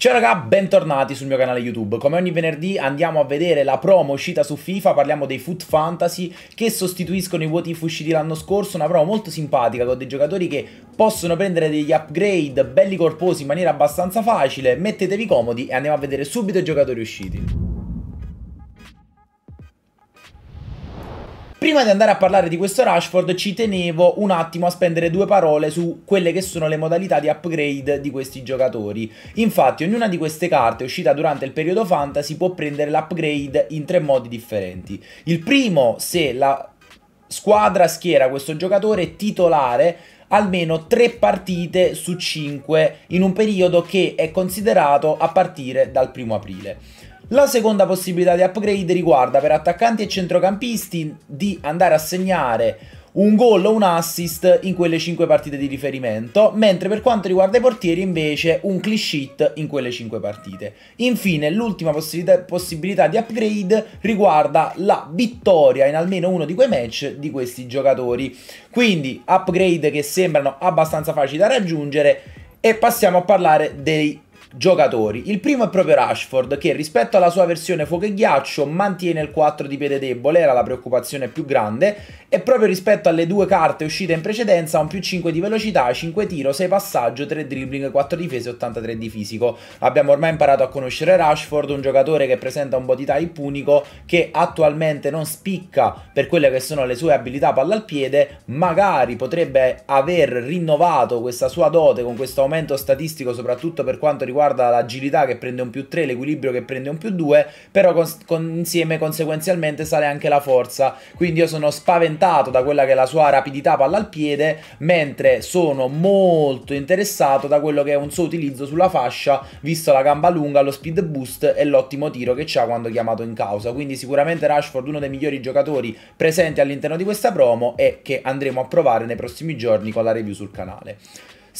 Ciao raga, bentornati sul mio canale YouTube. Come ogni venerdì andiamo a vedere la promo uscita su FIFA, parliamo dei Foot Fantasy che sostituiscono i vuoti usciti l'anno scorso, una promo molto simpatica con dei giocatori che possono prendere degli upgrade belli corposi in maniera abbastanza facile. Mettetevi comodi e andiamo a vedere subito i giocatori usciti. Prima di andare a parlare di questo Rashford ci tenevo un attimo a spendere due parole su quelle che sono le modalità di upgrade di questi giocatori. Infatti ognuna di queste carte uscita durante il periodo fantasy può prendere l'upgrade in tre modi differenti. Il primo se la squadra schiera questo giocatore titolare almeno 3 partite su 5 in un periodo che è considerato a partire dal primo aprile. La seconda possibilità di upgrade riguarda per attaccanti e centrocampisti di andare a segnare un gol o un assist in quelle 5 partite di riferimento, mentre per quanto riguarda i portieri invece un clean in quelle 5 partite. Infine l'ultima possibilità, possibilità di upgrade riguarda la vittoria in almeno uno di quei match di questi giocatori. Quindi upgrade che sembrano abbastanza facili da raggiungere e passiamo a parlare dei giocatori. Il primo è proprio Rashford che rispetto alla sua versione fuoco e ghiaccio mantiene il 4 di piede debole, era la preoccupazione più grande, e proprio rispetto alle due carte uscite in precedenza ha un più 5 di velocità, 5 tiro, 6 passaggio, 3 dribbling, 4 difese, 83 di fisico. Abbiamo ormai imparato a conoscere Rashford, un giocatore che presenta un body type unico che attualmente non spicca per quelle che sono le sue abilità palla al piede, magari potrebbe aver rinnovato questa sua dote con questo aumento statistico soprattutto per quanto riguarda riguarda l'agilità che prende un più 3, l'equilibrio che prende un più 2, però con, con, insieme conseguenzialmente sale anche la forza. Quindi io sono spaventato da quella che è la sua rapidità palla al piede, mentre sono molto interessato da quello che è un suo utilizzo sulla fascia, visto la gamba lunga, lo speed boost e l'ottimo tiro che c'ha quando chiamato in causa. Quindi sicuramente Rashford uno dei migliori giocatori presenti all'interno di questa promo e che andremo a provare nei prossimi giorni con la review sul canale.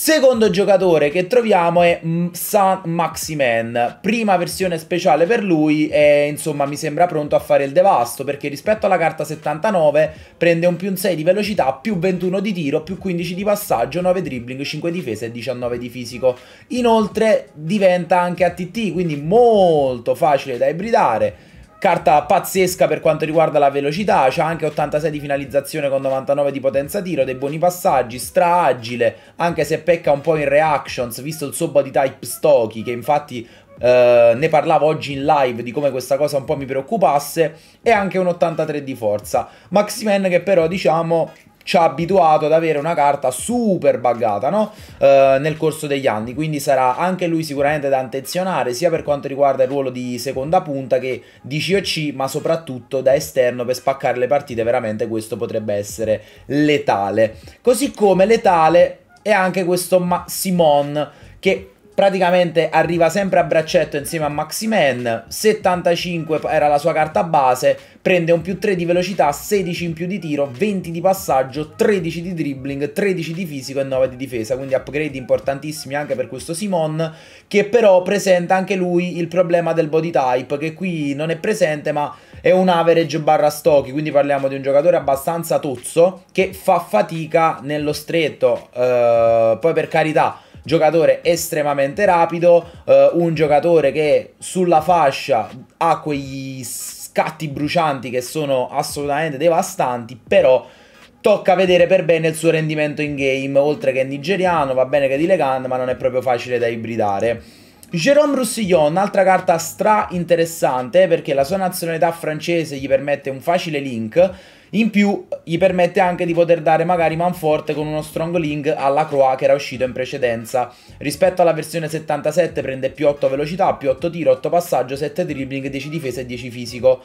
Secondo giocatore che troviamo è San Maximen, prima versione speciale per lui e insomma mi sembra pronto a fare il devasto perché rispetto alla carta 79 prende un più 6 di velocità, più 21 di tiro, più 15 di passaggio, 9 dribbling, 5 difese e 19 di fisico. Inoltre diventa anche ATT quindi molto facile da ibridare Carta pazzesca per quanto riguarda la velocità, c'ha anche 86 di finalizzazione con 99 di potenza tiro, dei buoni passaggi, stra anche se pecca un po' in reactions, visto il suo body type stocky, che infatti Uh, ne parlavo oggi in live di come questa cosa un po' mi preoccupasse e anche un 83 di forza Maxi Man che però diciamo ci ha abituato ad avere una carta super buggata no? eh, nel corso degli anni, quindi sarà anche lui sicuramente da attenzionare sia per quanto riguarda il ruolo di seconda punta che di COC, ma soprattutto da esterno per spaccare le partite, veramente questo potrebbe essere letale. Così come letale è anche questo Ma Simon che praticamente arriva sempre a braccetto insieme a Maximen, 75 era la sua carta base, prende un più 3 di velocità, 16 in più di tiro, 20 di passaggio, 13 di dribbling, 13 di fisico e 9 di difesa, quindi upgrade importantissimi anche per questo Simon, che però presenta anche lui il problema del body type, che qui non è presente ma è un average barra stocky, quindi parliamo di un giocatore abbastanza tozzo che fa fatica nello stretto, uh, poi per carità giocatore estremamente rapido, eh, un giocatore che sulla fascia ha quegli scatti brucianti che sono assolutamente devastanti, però tocca vedere per bene il suo rendimento in game, oltre che nigeriano, va bene che di Legan, ma non è proprio facile da ibridare. Jérôme Roussillon, un'altra carta stra interessante perché la sua nazionalità francese gli permette un facile link in più gli permette anche di poter dare magari manforte con uno strong link alla Croa che era uscito in precedenza. Rispetto alla versione 77 prende più 8 velocità, più 8 tiro, 8 passaggio, 7 dribbling, 10 difesa e 10 fisico.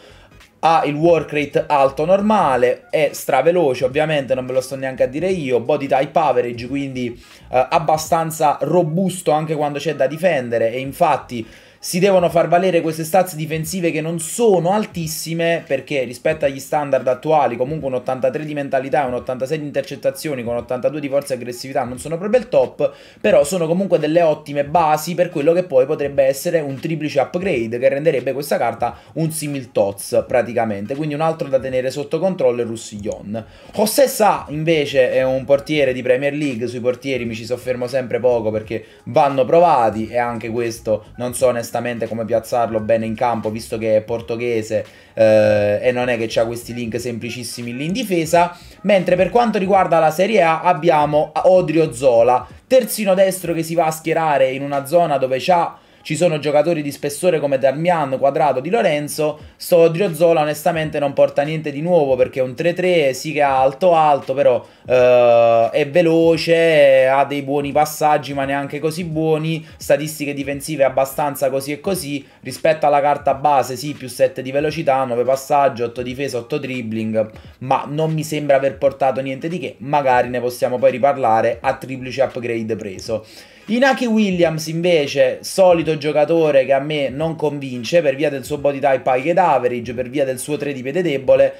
Ha il work rate alto normale, è straveloce ovviamente, non ve lo sto neanche a dire io, body type average quindi eh, abbastanza robusto anche quando c'è da difendere e infatti si devono far valere queste stats difensive che non sono altissime perché rispetto agli standard attuali comunque un 83 di mentalità e un 86 di intercettazioni con 82 di forza e aggressività non sono proprio il top però sono comunque delle ottime basi per quello che poi potrebbe essere un triplice upgrade che renderebbe questa carta un simil tots praticamente quindi un altro da tenere sotto controllo è Russillon José Sa invece è un portiere di Premier League sui portieri mi ci soffermo sempre poco perché vanno provati e anche questo non so onestamente onestamente come piazzarlo bene in campo visto che è portoghese eh, e non è che c'ha questi link semplicissimi lì in difesa mentre per quanto riguarda la Serie A abbiamo Odrio Zola terzino destro che si va a schierare in una zona dove c'ha ci sono giocatori di spessore come Darmian, Quadrato, Di Lorenzo. Sto Zola onestamente non porta niente di nuovo perché è un 3-3, sì che è alto alto, però eh, è veloce, ha dei buoni passaggi ma neanche così buoni, statistiche difensive abbastanza così e così, rispetto alla carta base sì, più 7 di velocità, 9 passaggi, 8 difesa, 8 dribbling, ma non mi sembra aver portato niente di che, magari ne possiamo poi riparlare a triplice upgrade preso. Inaki Williams invece, solito giocatore che a me non convince per via del suo body type high ed average, per via del suo 3 di piede debole.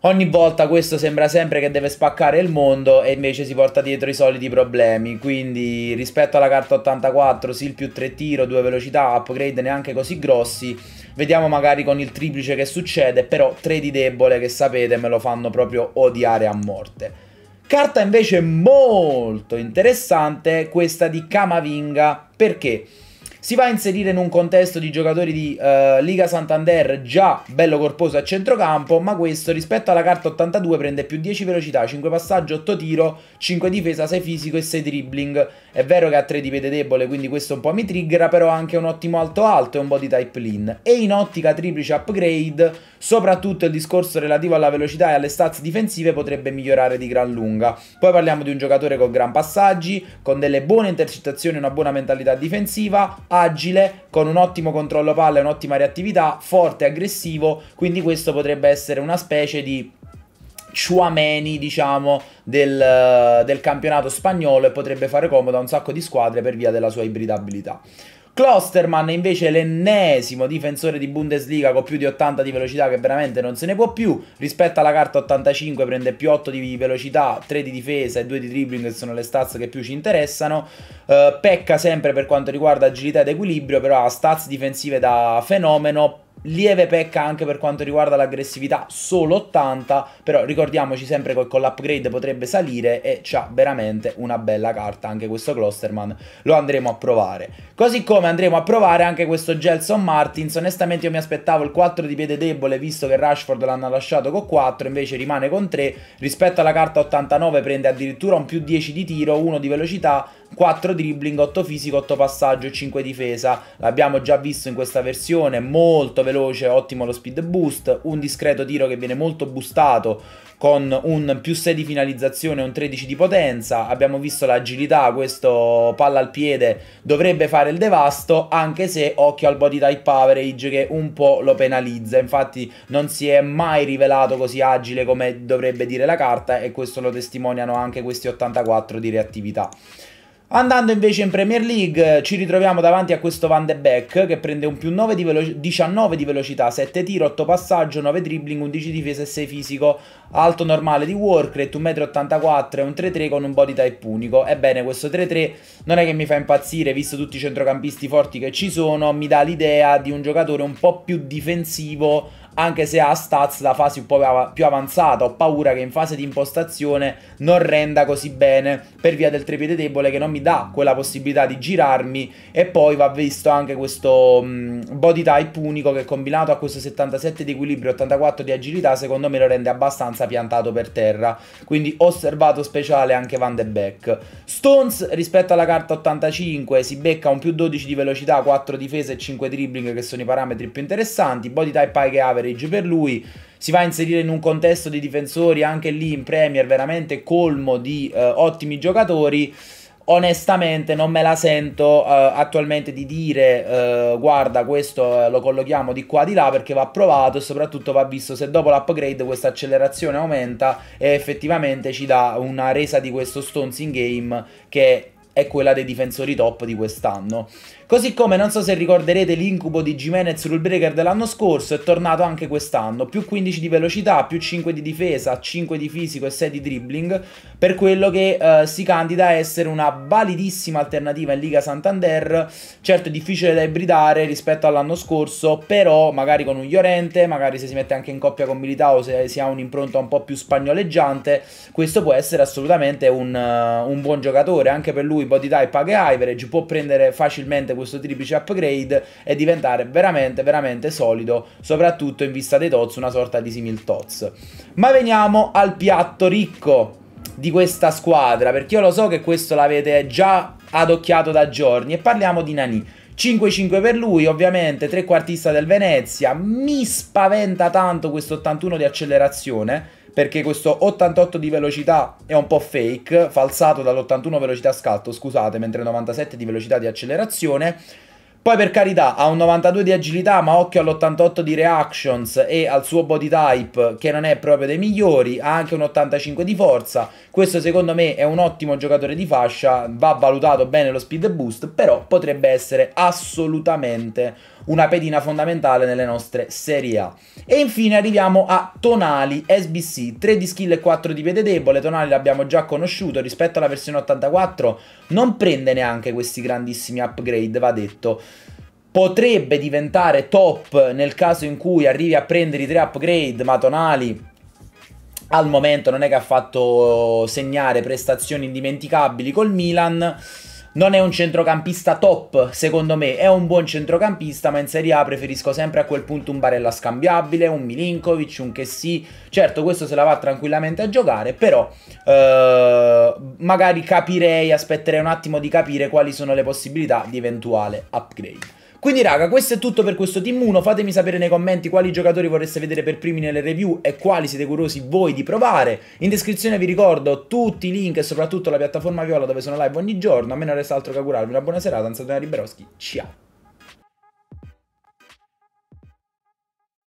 Ogni volta questo sembra sempre che deve spaccare il mondo e invece si porta dietro i soliti problemi. Quindi rispetto alla carta 84, sì il più 3 tiro, 2 velocità, upgrade neanche così grossi. Vediamo magari con il triplice che succede, però 3 di debole che sapete me lo fanno proprio odiare a morte. Carta invece molto interessante questa di Kamavinga. perché? Si va a inserire in un contesto di giocatori di uh, Liga Santander già bello corposo a centrocampo, ma questo rispetto alla carta 82 prende più 10 velocità, 5 passaggi, 8 tiro, 5 difesa, 6 fisico e 6 dribbling. È vero che ha 3 di piede debole, quindi questo un po' mi triggera, però ha anche un ottimo alto alto e un po' di type lean. E in ottica triplice upgrade, soprattutto il discorso relativo alla velocità e alle stats difensive potrebbe migliorare di gran lunga. Poi parliamo di un giocatore con gran passaggi, con delle buone intercettazioni e una buona mentalità difensiva, ha agile, con un ottimo controllo palla e un'ottima reattività, forte e aggressivo, quindi questo potrebbe essere una specie di Ciuameni, diciamo, del, del campionato spagnolo e potrebbe fare comodo a un sacco di squadre per via della sua ibridabilità. Klosterman invece è l'ennesimo difensore di Bundesliga con più di 80 di velocità che veramente non se ne può più. Rispetto alla carta 85 prende più 8 di velocità, 3 di difesa e 2 di dribbling che sono le stats che più ci interessano. Uh, pecca sempre per quanto riguarda agilità ed equilibrio, però ha stats difensive da fenomeno, lieve pecca anche per quanto riguarda l'aggressività, solo 80, però ricordiamoci sempre che con l'upgrade potrebbe salire e c'ha veramente una bella carta anche questo Klosterman, lo andremo a provare. Così come andremo a provare anche questo Gelson Martins, onestamente io mi aspettavo il 4 di piede debole visto che Rashford l'hanno lasciato con 4, invece rimane con 3, rispetto alla carta 89 prende addirittura un più 10 di tiro, 1 di velocità, 4 dribbling, 8 fisico, 8 passaggio e 5 difesa. L'abbiamo già visto in questa versione, molto veloce, ottimo lo speed boost, un discreto tiro che viene molto boostato con un più 6 di finalizzazione e un 13 di potenza. Abbiamo visto l'agilità, questo palla al piede dovrebbe fare il devasto, anche se occhio al body type average che un po' lo penalizza. Infatti non si è mai rivelato così agile come dovrebbe dire la carta e questo lo testimoniano anche questi 84 di reattività. Andando invece in Premier League eh, ci ritroviamo davanti a questo Van de Beek che prende un più 9 di 19 di velocità, 7 tiro, 8 passaggio, 9 dribbling, 11 difese e 6 fisico, alto normale di work rate, 1,84 m, un 3-3 con un body type unico. Ebbene questo 3-3 non è che mi fa impazzire visto tutti i centrocampisti forti che ci sono, mi dà l'idea di un giocatore un po' più difensivo anche se ha stats da fasi un po' più avanzata, ho paura che in fase di impostazione non renda così bene per via del trepide debole che non mi dà quella possibilità di girarmi e poi va visto anche questo mh, mhmm, body type unico che combinato a questo 77 di equilibrio e 84 di agilità secondo me lo rende abbastanza piantato per terra, quindi osservato speciale anche Van de Beek. Stones rispetto alla carta 85 si becca un più 12 di velocità, 4 difese e 5 dribbling che sono i parametri più interessanti, body type high average average per lui si va a inserire in un contesto di difensori anche lì in Premier veramente colmo di eh, ottimi giocatori. Onestamente non me la sento eh, attualmente di dire eh, guarda questo eh, lo collochiamo di qua di là perché va provato e soprattutto va visto se dopo l'upgrade questa accelerazione aumenta e effettivamente ci dà una resa di questo Stones in game che è quella dei difensori top di quest'anno. Così come non so se ricorderete l'incubo di Jimenez sul breaker dell'anno scorso, è tornato anche quest'anno, più 15 di velocità, più 5 di difesa, 5 di fisico e 6 di dribbling, per quello che eh, si candida a essere una validissima alternativa in Liga Santander, certo difficile da ibridare rispetto all'anno scorso, però magari con un Llorente, magari se si mette anche in coppia con Militao, se si ha un'impronta un po' più spagnoleggiante, questo può essere assolutamente un, eh, un buon giocatore, anche per lui body type, paghe average, può prendere facilmente questo triplice upgrade e diventare veramente veramente solido soprattutto in vista dei Tots una sorta di simil Tots ma veniamo al piatto ricco di questa squadra perché io lo so che questo l'avete già adocchiato da giorni e parliamo di Nani 5-5 per lui, ovviamente trequartista del Venezia, mi spaventa tanto questo 81 di accelerazione perché questo 88 di velocità è un po' fake, falsato dall'81 velocità scatto, scusate, mentre 97 di velocità di accelerazione. Poi per carità ha un 92 di agilità ma occhio all'88 di reactions e al suo body type che non è proprio dei migliori, ha anche un 85 di forza, questo secondo me è un ottimo giocatore di fascia, va valutato bene lo speed boost però potrebbe essere assolutamente una pedina fondamentale nelle nostre Serie A. E infine arriviamo a Tonali SBC, 3 di skill e 4 di piede debole, Tonali l'abbiamo già conosciuto rispetto alla versione 84, non prende neanche questi grandissimi upgrade, va detto potrebbe diventare top nel caso in cui arrivi a prendere i tre upgrade, ma Tonali al momento non è che ha fatto segnare prestazioni indimenticabili col Milan. Non è un centrocampista top, secondo me, è un buon centrocampista, ma in Serie A preferisco sempre a quel punto un Barella scambiabile, un Milinkovic, un che sì. Certo, questo se la va tranquillamente a giocare, però eh, magari capirei, aspetterei un attimo di capire quali sono le possibilità di eventuale upgrade. Quindi raga, questo è tutto per questo Team 1, fatemi sapere nei commenti quali giocatori vorreste vedere per primi nelle review e quali siete curiosi voi di provare. In descrizione vi ricordo tutti i link e soprattutto la piattaforma Viola dove sono live ogni giorno, a me non resta altro che augurarvi una buona serata, un saluto Riberoschi, ciao!